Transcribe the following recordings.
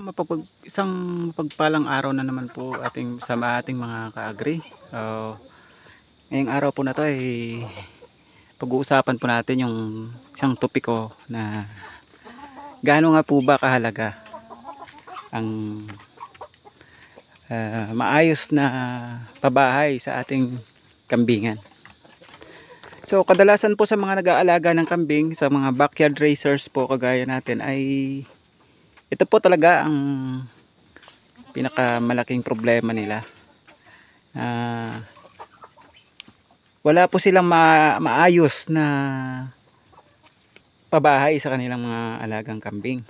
mapapag isang pagpalang araw na naman po ating sa ating mga ka kaagri. Uh, ngayong araw po na to ay pag-uusapan po natin yung isang topiko na gaano nga po ba kahalaga ang uh, maayos na pabahay sa ating kambingan. So kadalasan po sa mga nag-aalaga ng kambing, sa mga backyard racers po kagaya natin ay ito po talaga ang pinakamalaking problema nila. Uh, wala po silang ma maayos na pabahay sa kanilang mga alagang kambing.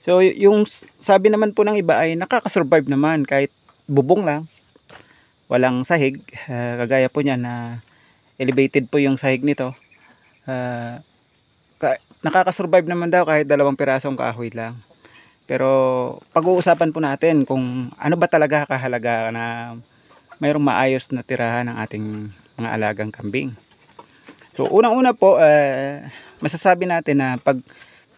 So yung sabi naman po ng iba ay nakakasurvive naman kahit bubong lang, walang sahig, uh, kagaya po niya na elevated po yung sahig nito uh, nakakasurvive naman daw kahit dalawang pirasong kahoy lang pero pag-uusapan po natin kung ano ba talaga kahalaga na mayroong maayos na tirahan ng ating mga alagang kambing so unang-una po uh, masasabi natin na pag,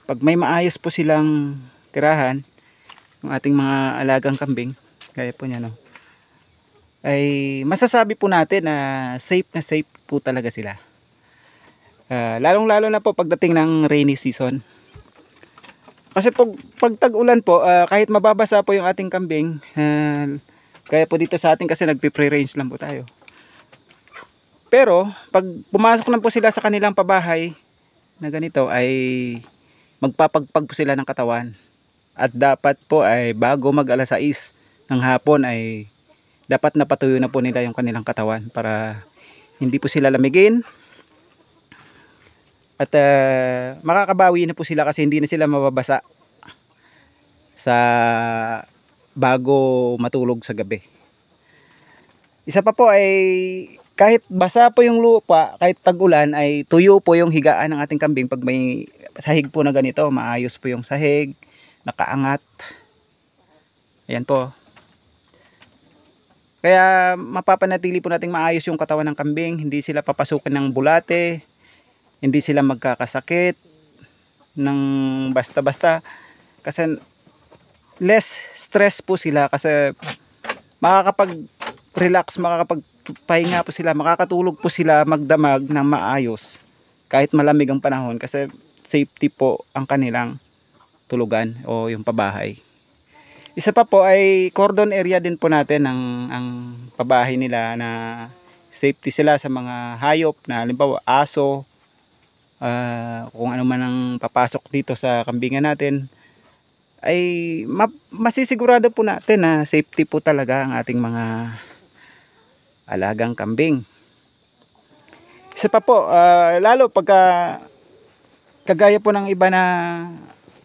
pag may maayos po silang tirahan ng ating mga alagang kambing kaya po niya no ay masasabi po natin na safe na safe po talaga sila. Uh, ah, lalong lalo na po pagdating ng rainy season. Kasi pag, pag tag-ulan po, uh, kahit mababasa po yung ating kambing, uh, kaya po dito sa atin kasi nagpe-free range lang po tayo. Pero, pag pumasok na po sila sa kanilang pabahay na ganito ay magpapagpag po sila ng katawan. At dapat po ay bago mag alas 6 ng hapon ay dapat napatuyo na po nila yung kanilang katawan para hindi po sila lamigin at uh, makakabawi na po sila kasi hindi na sila mababasa sa bago matulog sa gabi isa pa po ay kahit basa po yung lupa kahit tag-ulan ay tuyo po yung higaan ng ating kambing pag may sahig po na ganito maayos po yung sahig nakaangat ayan po kaya mapapanatili po nating maayos yung katawan ng kambing. Hindi sila papasukin ng bulate. Hindi sila magkakasakit. ng basta-basta. Kasi less stress po sila. Kasi makakapag-relax, makakapagpahinga po sila. Makakatulog po sila magdamag ng maayos. Kahit malamig ang panahon. Kasi safety po ang kanilang tulugan o yung pabahay. Isa pa po ay cordon area din po natin ang, ang pabahay nila na safety sila sa mga hayop na halimbawa aso, uh, kung ano man ang papasok dito sa kambingan natin ay ma masisigurado po natin na safety po talaga ang ating mga alagang kambing. Isa pa po, uh, lalo pagka kagaya po ng iba na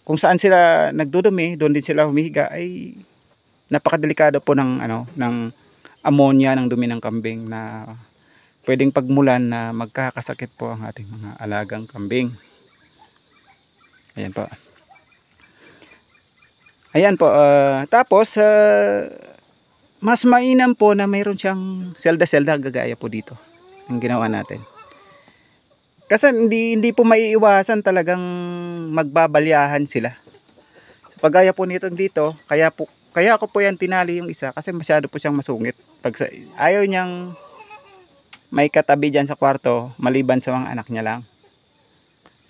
kung saan sila nagdudumi, doon din sila humihiga ay napakadelikado po ng ano ng ammonia ng dumi ng kambing na pwedeng pagmulan na magkakasakit po ang ating mga alagang kambing. Ayan po. Ayan po. Uh, tapos uh, mas mainam po na mayroon siyang selda-selda gagaya po dito. Ang ginawa natin. Kasi hindi, hindi po maiiwasan talagang magbabalyahan sila. So, pagaya po nito dito, kaya po kaya ako po yan tinali yung isa kasi masyado po siyang masungit. Pag sa, ayaw niyang may katabi diyan sa kwarto maliban sa mga anak niya lang.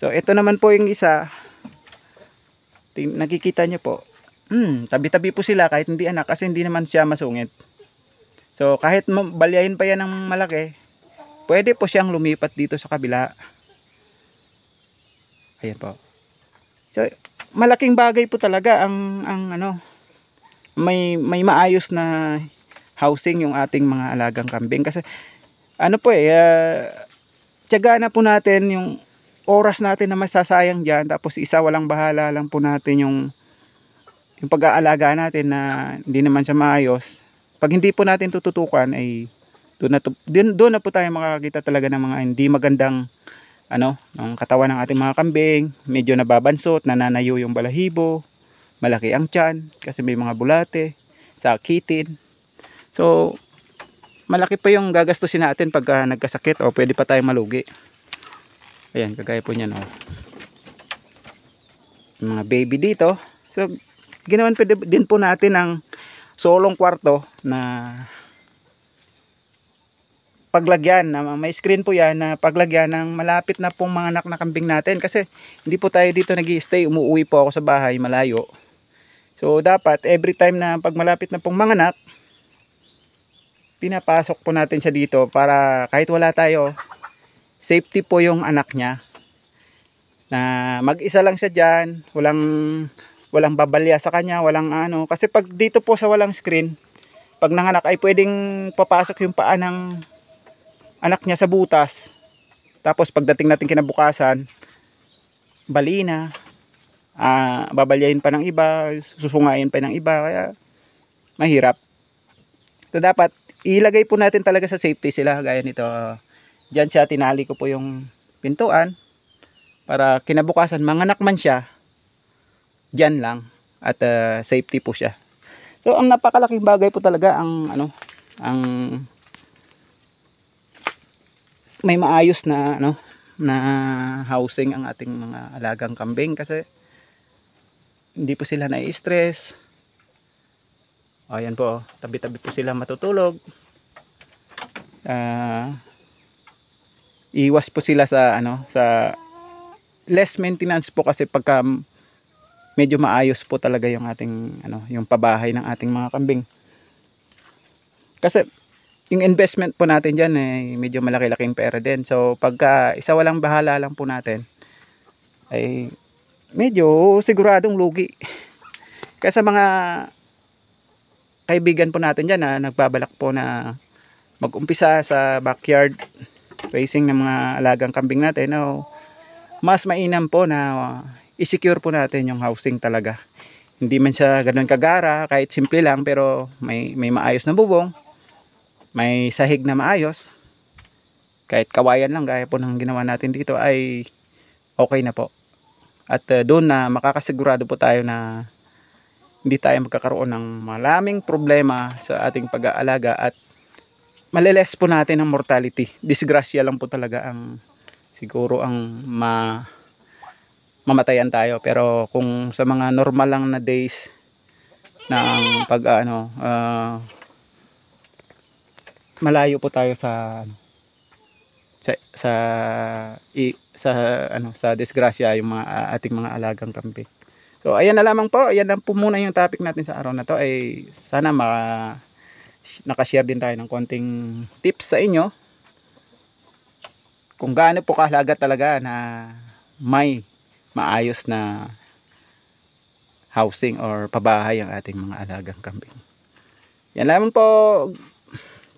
So ito naman po yung isa. Ting, nakikita niyo po. Hmm, tabi-tabi po sila kahit hindi anak kasi hindi naman siya masungit. So kahit balyahin pa yan ng malaki, Pwede po siyang lumipat dito sa kabila. Ayan po. So, malaking bagay po talaga ang, ang ano, may, may maayos na housing yung ating mga alagang kambing. Kasi, ano po eh, uh, tiyaga na po natin yung oras natin na masasayang diyan Tapos, isa walang bahala lang po natin yung, yung pag-aalaga natin na hindi naman siya maayos. Pag hindi po natin tututukan ay eh, doon na, doon, na po tayo makakita talaga ng mga hindi magandang ano, ng katawan ng ating mga kambing, medyo nababansot, nananayo yung balahibo, malaki ang tiyan kasi may mga bulate, sakitin. So, malaki pa yung gagastusin natin pagka nagkasakit o pwede pa tayong malugi. Ayan, kagaya po niyan oh. Yung mga baby dito. So, ginawan pa din po natin ang solong kwarto na paglagyan, na may screen po yan na paglagyan ng malapit na pong mga anak na kambing natin kasi hindi po tayo dito nag stay umuwi po ako sa bahay malayo. So dapat every time na pag malapit na pong mga anak, pinapasok po natin siya dito para kahit wala tayo, safety po yung anak niya. Na mag-isa lang siya diyan, walang walang babalya sa kanya, walang ano kasi pag dito po sa walang screen, pag nanganak ay pwedeng papasok yung paa ng anak niya sa butas. Tapos pagdating natin kinabukasan, bali na. Ah, babalyahin pa ng iba, susungain pa ng iba, kaya mahirap. So dapat ilagay po natin talaga sa safety sila gaya nito. Diyan siya tinali ko po yung pintuan para kinabukasan manganak man siya. Diyan lang at uh, safety po siya. So ang napakalaking bagay po talaga ang ano ang may maayos na ano na housing ang ating mga alagang kambing kasi hindi po sila na-stress o ayan po tabi-tabi po sila matutulog uh, iwas po sila sa ano sa less maintenance po kasi pagka medyo maayos po talaga yung ating ano yung pabahay ng ating mga kambing kasi yung investment po natin dyan eh, medyo malaki-laking pera din. So pagka isa walang bahala lang po natin ay medyo siguradong lugi. Kaya sa mga kaibigan po natin dyan na nagbabalak po na mag-umpisa sa backyard raising ng mga alagang kambing natin no, mas mainam po na uh, isecure po natin yung housing talaga. Hindi man siya ganoon kagara kahit simple lang pero may, may maayos na bubong may sahig na maayos kahit kawayan lang gaya po ng ginawa natin dito ay okay na po at uh, doon na makakasigurado po tayo na hindi tayo magkakaroon ng malaming problema sa ating pag-aalaga at maliles po natin ang mortality disgrasya lang po talaga ang siguro ang ma mamatayan tayo pero kung sa mga normal lang na days ng pag ano uh, ah, malayo po tayo sa sa sa, i, sa ano sa disgrasya yung mga ating mga alagang kampi. So ayan na lamang po. Ayan lang po muna yung topic natin sa araw na to ay sana maka naka-share din tayo ng konting tips sa inyo kung gaano po kahalaga talaga na may maayos na housing or pabahay ang ating mga alagang kambing. Yan lamang po.